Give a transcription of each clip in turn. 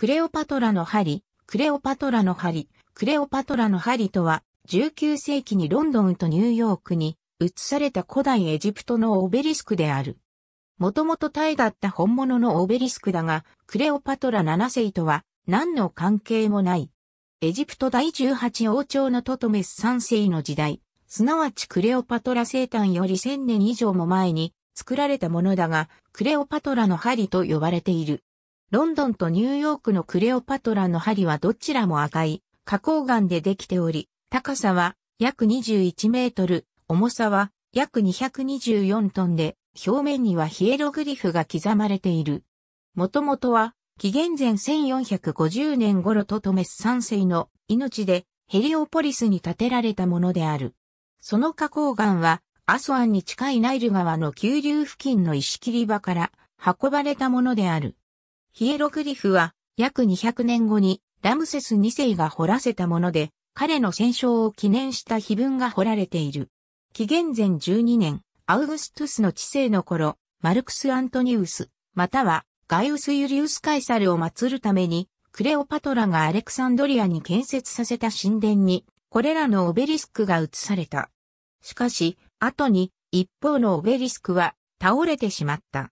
クレオパトラの針、クレオパトラの針、クレオパトラの針とは、19世紀にロンドンとニューヨークに移された古代エジプトのオベリスクである。もともとタイだった本物のオベリスクだが、クレオパトラ7世とは何の関係もない。エジプト第18王朝のトトメス3世の時代、すなわちクレオパトラ生誕より1000年以上も前に作られたものだが、クレオパトラの針と呼ばれている。ロンドンとニューヨークのクレオパトラの針はどちらも赤い花崗岩でできており、高さは約21メートル、重さは約224トンで、表面にはヒエログリフが刻まれている。もともとは、紀元前1450年頃トトメス三世の命でヘリオポリスに建てられたものである。その花崗岩は、アソアンに近いナイル川の急流付近の石切り場から運ばれたものである。ヒエログリフは約200年後にラムセス2世が掘らせたもので、彼の戦勝を記念した碑文が掘られている。紀元前12年、アウグストゥスの治世の頃、マルクス・アントニウス、またはガイウス・ユリウス・カイサルを祀るために、クレオパトラがアレクサンドリアに建設させた神殿に、これらのオベリスクが移された。しかし、後に、一方のオベリスクは倒れてしまった。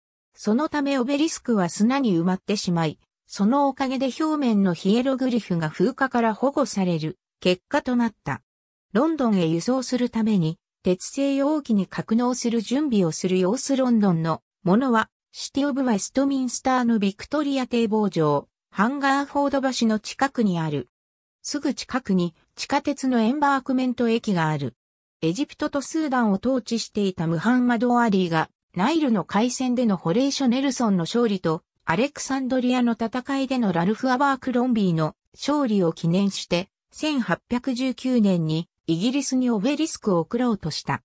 そのためオベリスクは砂に埋まってしまい、そのおかげで表面のヒエログリフが風化から保護される結果となった。ロンドンへ輸送するために、鉄製容器に格納する準備をする様子ロンドンのものは、シティ・オブ・ウェストミンスターのビクトリア堤防城、ハンガーフォード橋の近くにある。すぐ近くに地下鉄のエンバークメント駅がある。エジプトとスーダンを統治していたムハンマド・アリーがナイルの海戦でのホレイショ・ネルソンの勝利と、アレクサンドリアの戦いでのラルフ・アバークロンビーの勝利を記念して、1819年にイギリスにオベリスクを送ろうとした。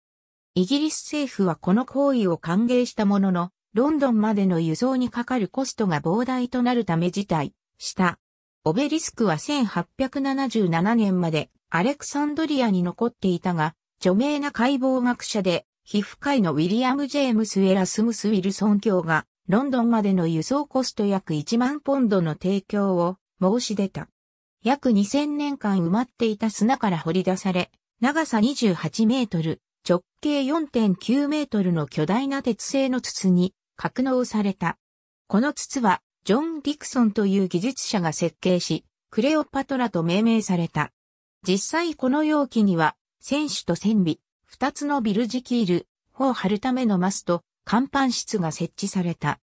イギリス政府はこの行為を歓迎したものの、ロンドンまでの輸送にかかるコストが膨大となるため辞退した。オベリスクは1877年までアレクサンドリアに残っていたが、著名な解剖学者で皮膚科医のウィリアム・ジェームス・エラスムス・ウィルソン卿が、ロンドンまでの輸送コスト約1万ポンドの提供を申し出た。約2000年間埋まっていた砂から掘り出され、長さ28メートル、直径4.9メートルの巨大な鉄製の筒に格納された。この筒は、ジョン・ディクソンという技術者が設計し、クレオパトラと命名された。実際この容器には、選手と船尾、二つのビルジキール、を張るためのマスト、甲板室が設置された。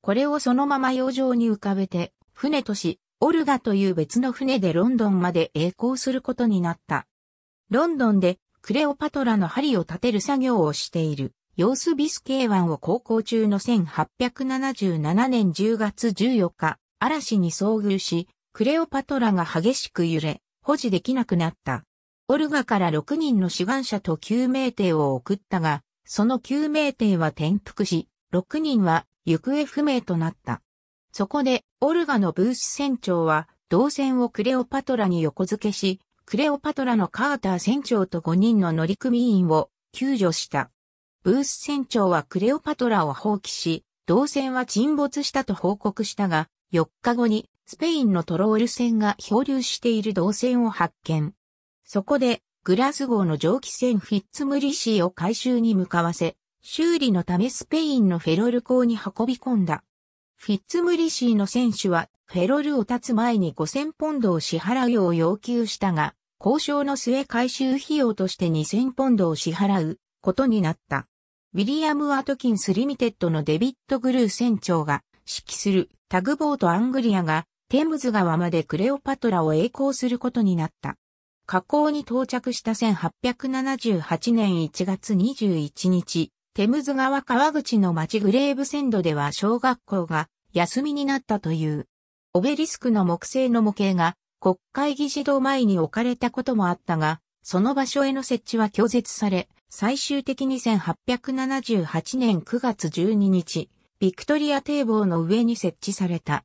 これをそのまま洋上に浮かべて、船とし、オルガという別の船でロンドンまで栄光することになった。ロンドンでクレオパトラの針を立てる作業をしている、ヨースビスケワンを航行中の1877年10月14日、嵐に遭遇し、クレオパトラが激しく揺れ、保持できなくなった。オルガから6人の志願者と救命艇を送ったが、その救命艇は転覆し、6人は行方不明となった。そこで、オルガのブース船長は、動船をクレオパトラに横付けし、クレオパトラのカーター船長と5人の乗組員を救助した。ブース船長はクレオパトラを放棄し、動船は沈没したと報告したが、4日後にスペインのトロール船が漂流している動船を発見。そこで、グラスゴーの蒸気船フィッツムリシーを回収に向かわせ、修理のためスペインのフェロル港に運び込んだ。フィッツムリシーの選手は、フェロルを立つ前に5000ポンドを支払うよう要求したが、交渉の末回収費用として2000ポンドを支払うことになった。ウィリアム・アトキンス・リミテッドのデビット・グルー船長が指揮するタグボート・アングリアがテムズ川までクレオパトラを栄光することになった。河口に到着した1878年1月21日、テムズ川川口の町グレーブセンドでは小学校が休みになったという。オベリスクの木製の模型が国会議事堂前に置かれたこともあったが、その場所への設置は拒絶され、最終的に1878年9月12日、ビクトリア堤防の上に設置された。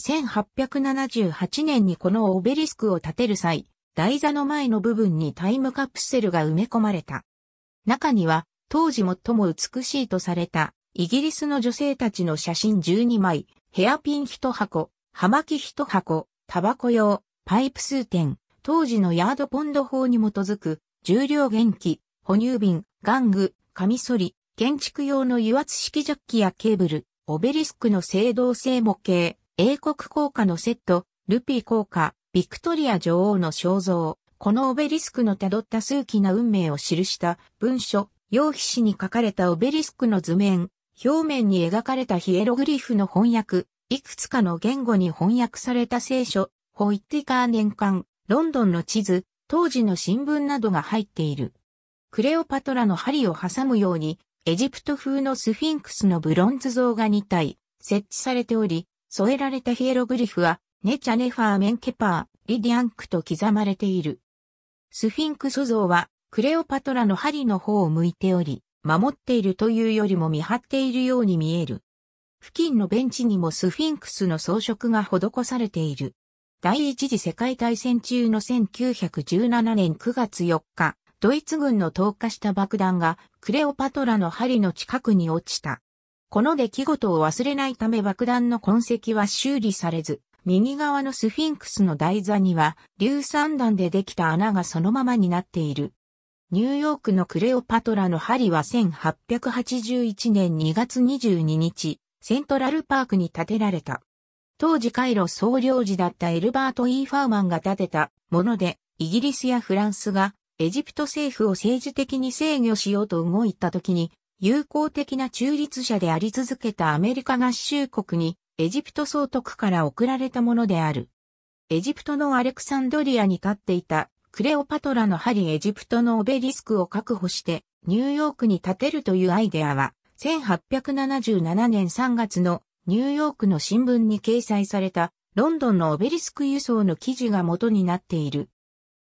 1878年にこのオベリスクを建てる際、台座の前の部分にタイムカプセルが埋め込まれた。中には、当時最も美しいとされた、イギリスの女性たちの写真12枚、ヘアピン1箱、葉巻1箱、タバコ用、パイプ数点、当時のヤードポンド法に基づく、重量元気、哺乳瓶、玩具、カミソリ、建築用の油圧式ジャッキやケーブル、オベリスクの青銅製模型、英国硬貨のセット、ルピー硬貨、ビクトリア女王の肖像、このオベリスクの辿った数奇な運命を記した文書、洋筆紙に書かれたオベリスクの図面、表面に描かれたヒエログリフの翻訳、いくつかの言語に翻訳された聖書、ホイッティカー年間、ロンドンの地図、当時の新聞などが入っている。クレオパトラの針を挟むように、エジプト風のスフィンクスのブロンズ像が2体設置されており、添えられたヒエログリフはネチャネファーメンケパー、リディアンクと刻まれている。スフィンクス像は、クレオパトラの針の方を向いており、守っているというよりも見張っているように見える。付近のベンチにもスフィンクスの装飾が施されている。第一次世界大戦中の1917年9月4日、ドイツ軍の投下した爆弾がクレオパトラの針の近くに落ちた。この出来事を忘れないため爆弾の痕跡は修理されず、右側のスフィンクスの台座には、硫酸弾でできた穴がそのままになっている。ニューヨークのクレオパトラの針は1881年2月22日、セントラルパークに建てられた。当時カイロ総領事だったエルバート・イー・ファーマンが建てたもので、イギリスやフランスがエジプト政府を政治的に制御しようと動いた時に、友好的な中立者であり続けたアメリカ合衆国にエジプト総督から贈られたものである。エジプトのアレクサンドリアに立っていたクレオパトラの針エジプトのオベリスクを確保してニューヨークに建てるというアイデアは1877年3月のニューヨークの新聞に掲載されたロンドンのオベリスク輸送の記事が元になっている。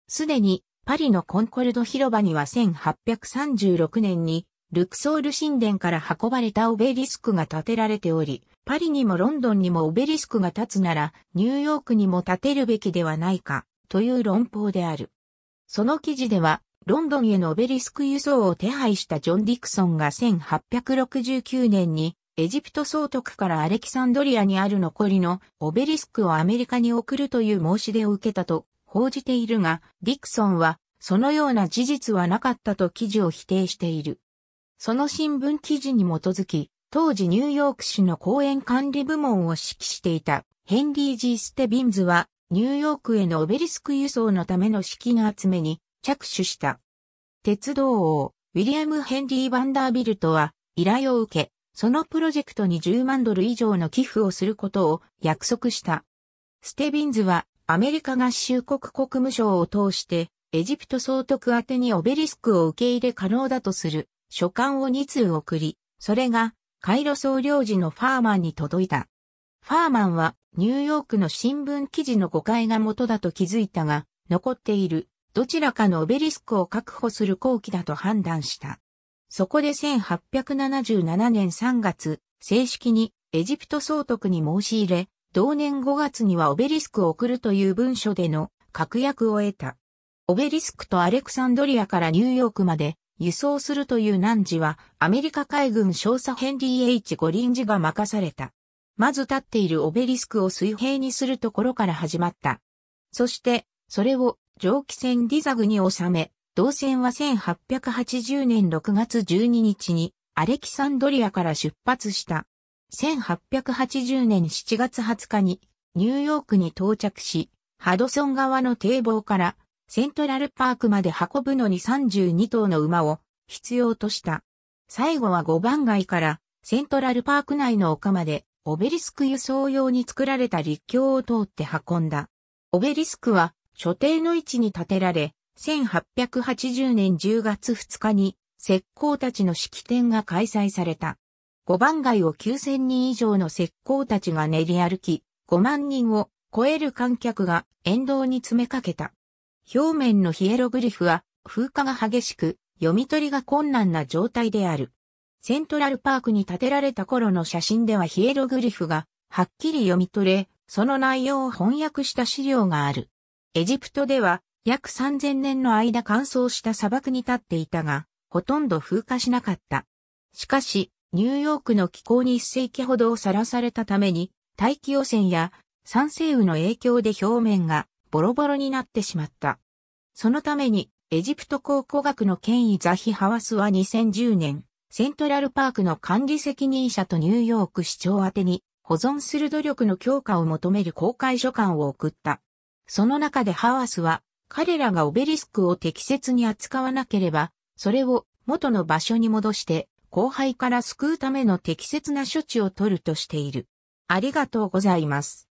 すでにパリのコンコルド広場には1836年にルクソール神殿から運ばれたオベリスクが建てられており、パリにもロンドンにもオベリスクが建つなら、ニューヨークにも建てるべきではないか、という論法である。その記事では、ロンドンへのオベリスク輸送を手配したジョン・ディクソンが1869年に、エジプト総督からアレキサンドリアにある残りのオベリスクをアメリカに送るという申し出を受けたと報じているが、ディクソンは、そのような事実はなかったと記事を否定している。その新聞記事に基づき、当時ニューヨーク市の公園管理部門を指揮していたヘンリー・ジー・ステビンズは、ニューヨークへのオベリスク輸送のための資金集めに着手した。鉄道王、ウィリアム・ヘンリー・ワンダービルトは依頼を受け、そのプロジェクトに10万ドル以上の寄付をすることを約束した。ステビンズはアメリカ合衆国国務省を通してエジプト総督宛にオベリスクを受け入れ可能だとする書簡を2通送り、それがカイロ総領事のファーマンに届いた。ファーマンはニューヨークの新聞記事の誤解が元だと気づいたが、残っているどちらかのオベリスクを確保する後期だと判断した。そこで1877年3月、正式にエジプト総督に申し入れ、同年5月にはオベリスクを送るという文書での確約を得た。オベリスクとアレクサンドリアからニューヨークまで輸送するという難事は、アメリカ海軍少佐ヘンリー H 五臨時が任された。まず立っているオベリスクを水平にするところから始まった。そして、それを蒸気船ディザグに収め、動船は1880年6月12日にアレキサンドリアから出発した。1880年7月20日にニューヨークに到着し、ハドソン側の堤防からセントラルパークまで運ぶのに32頭の馬を必要とした。最後は5番街からセントラルパーク内の丘までオベリスク輸送用に作られた立橋を通って運んだ。オベリスクは所定の位置に建てられ、1880年10月2日に石膏たちの式典が開催された。5番街を9000人以上の石膏たちが練り歩き、5万人を超える観客が沿道に詰めかけた。表面のヒエログリフは風化が激しく読み取りが困難な状態である。セントラルパークに建てられた頃の写真ではヒエログリフがはっきり読み取れ、その内容を翻訳した資料がある。エジプトでは約3000年の間乾燥した砂漠に立っていたが、ほとんど風化しなかった。しかし、ニューヨークの気候に一世紀ほどさらされたために、大気汚染や酸性雨の影響で表面がボロボロになってしまった。そのために、エジプト考古学の権威ザヒ・ハワスは2010年、セントラルパークの管理責任者とニューヨーク市長宛に、保存する努力の強化を求める公開書簡を送った。その中でハワスは、彼らがオベリスクを適切に扱わなければ、それを元の場所に戻して、後輩から救うための適切な処置を取るとしている。ありがとうございます。